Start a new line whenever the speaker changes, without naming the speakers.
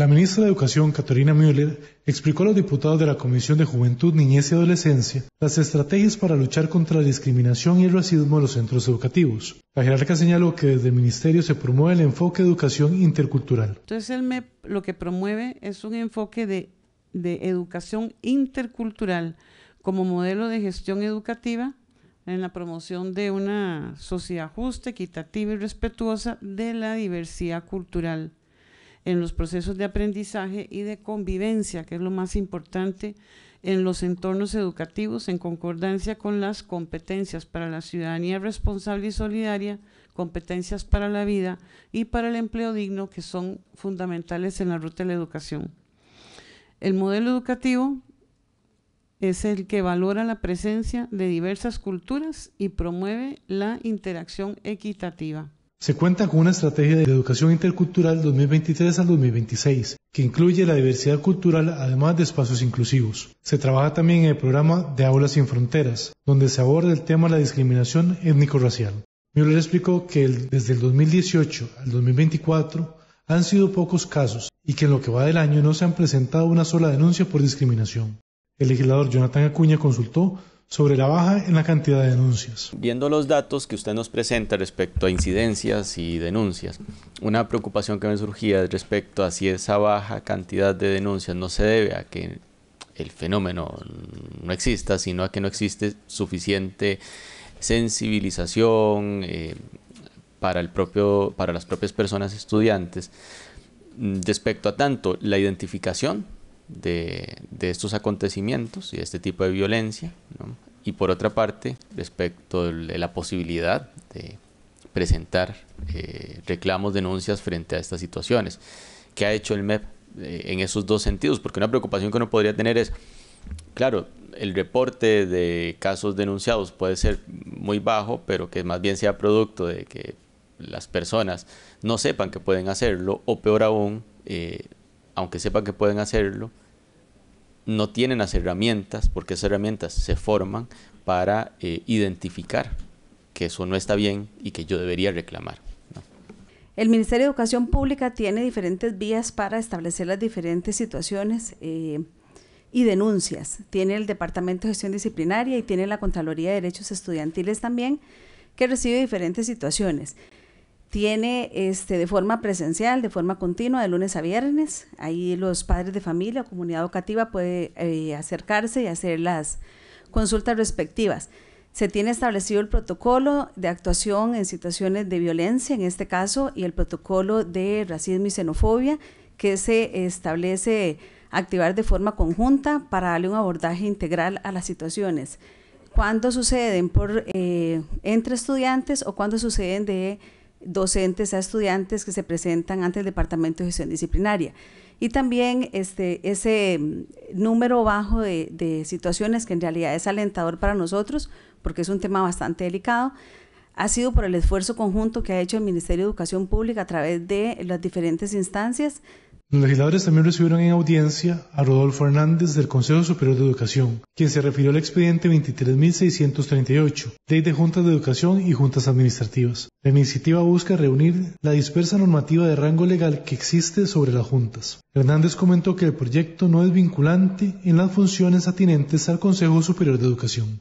La ministra de Educación, Caterina Müller, explicó a los diputados de la Comisión de Juventud, Niñez y Adolescencia las estrategias para luchar contra la discriminación y el racismo en los centros educativos. La jerarca señaló que desde el ministerio se promueve el enfoque de educación intercultural.
Entonces el MEP lo que promueve es un enfoque de educación intercultural como modelo de gestión educativa en la promoción de una sociedad justa, equitativa y respetuosa de la diversidad cultural en los procesos de aprendizaje y de convivencia, que es lo más importante en los entornos educativos, en concordancia con las competencias para la ciudadanía responsable y solidaria, competencias para la vida y para el empleo digno, que son fundamentales en la ruta de la educación. El modelo educativo es el que valora la presencia de diversas culturas y promueve la interacción equitativa.
Se cuenta con una estrategia de educación intercultural 2023 al 2026, que incluye la diversidad cultural además de espacios inclusivos. Se trabaja también en el programa de Aulas sin Fronteras, donde se aborda el tema de la discriminación étnico-racial. Müller explicó que desde el 2018 al 2024 han sido pocos casos y que en lo que va del año no se han presentado una sola denuncia por discriminación. El legislador Jonathan Acuña consultó sobre la baja en la cantidad de denuncias.
Viendo los datos que usted nos presenta respecto a incidencias y denuncias, una preocupación que me surgía respecto a si esa baja cantidad de denuncias no se debe a que el fenómeno no exista, sino a que no existe suficiente sensibilización eh, para, el propio, para las propias personas estudiantes mm, respecto a tanto la identificación de, estos acontecimientos y de este tipo de violencia, y por otra parte, respecto de la posibilidad de presentar eh, reclamos, denuncias frente a estas situaciones. ¿Qué ha hecho el MEP eh, en esos dos sentidos? Porque una preocupación que uno podría tener es, claro, el reporte de casos denunciados puede ser muy bajo, pero que más bien sea producto de que las personas no sepan que pueden hacerlo, o peor aún, eh, aunque sepan que pueden hacerlo, no tienen las herramientas, porque esas herramientas se forman para eh, identificar que eso no está bien y que yo debería reclamar.
El Ministerio de Educación Pública tiene diferentes vías para establecer las diferentes situaciones eh, y denuncias. Tiene el Departamento de Gestión Disciplinaria y tiene la Contraloría de Derechos Estudiantiles también, que recibe diferentes situaciones tiene este, de forma presencial, de forma continua, de lunes a viernes. Ahí los padres de familia o comunidad educativa puede eh, acercarse y hacer las consultas respectivas. Se tiene establecido el protocolo de actuación en situaciones de violencia, en este caso, y el protocolo de racismo y xenofobia, que se establece activar de forma conjunta para darle un abordaje integral a las situaciones. Cuando suceden por, eh, entre estudiantes o cuando suceden de docentes a estudiantes que se presentan ante el Departamento de Gestión Disciplinaria. Y también este, ese mm, número bajo de, de situaciones que en realidad es alentador para nosotros, porque es un tema bastante delicado, ha sido por el esfuerzo conjunto que ha hecho el Ministerio de Educación Pública a través de las diferentes instancias
los legisladores también recibieron en audiencia a Rodolfo Hernández del Consejo Superior de Educación, quien se refirió al expediente 23.638, Ley de Juntas de Educación y Juntas Administrativas. La iniciativa busca reunir la dispersa normativa de rango legal que existe sobre las juntas. Hernández comentó que el proyecto no es vinculante en las funciones atinentes al Consejo Superior de Educación.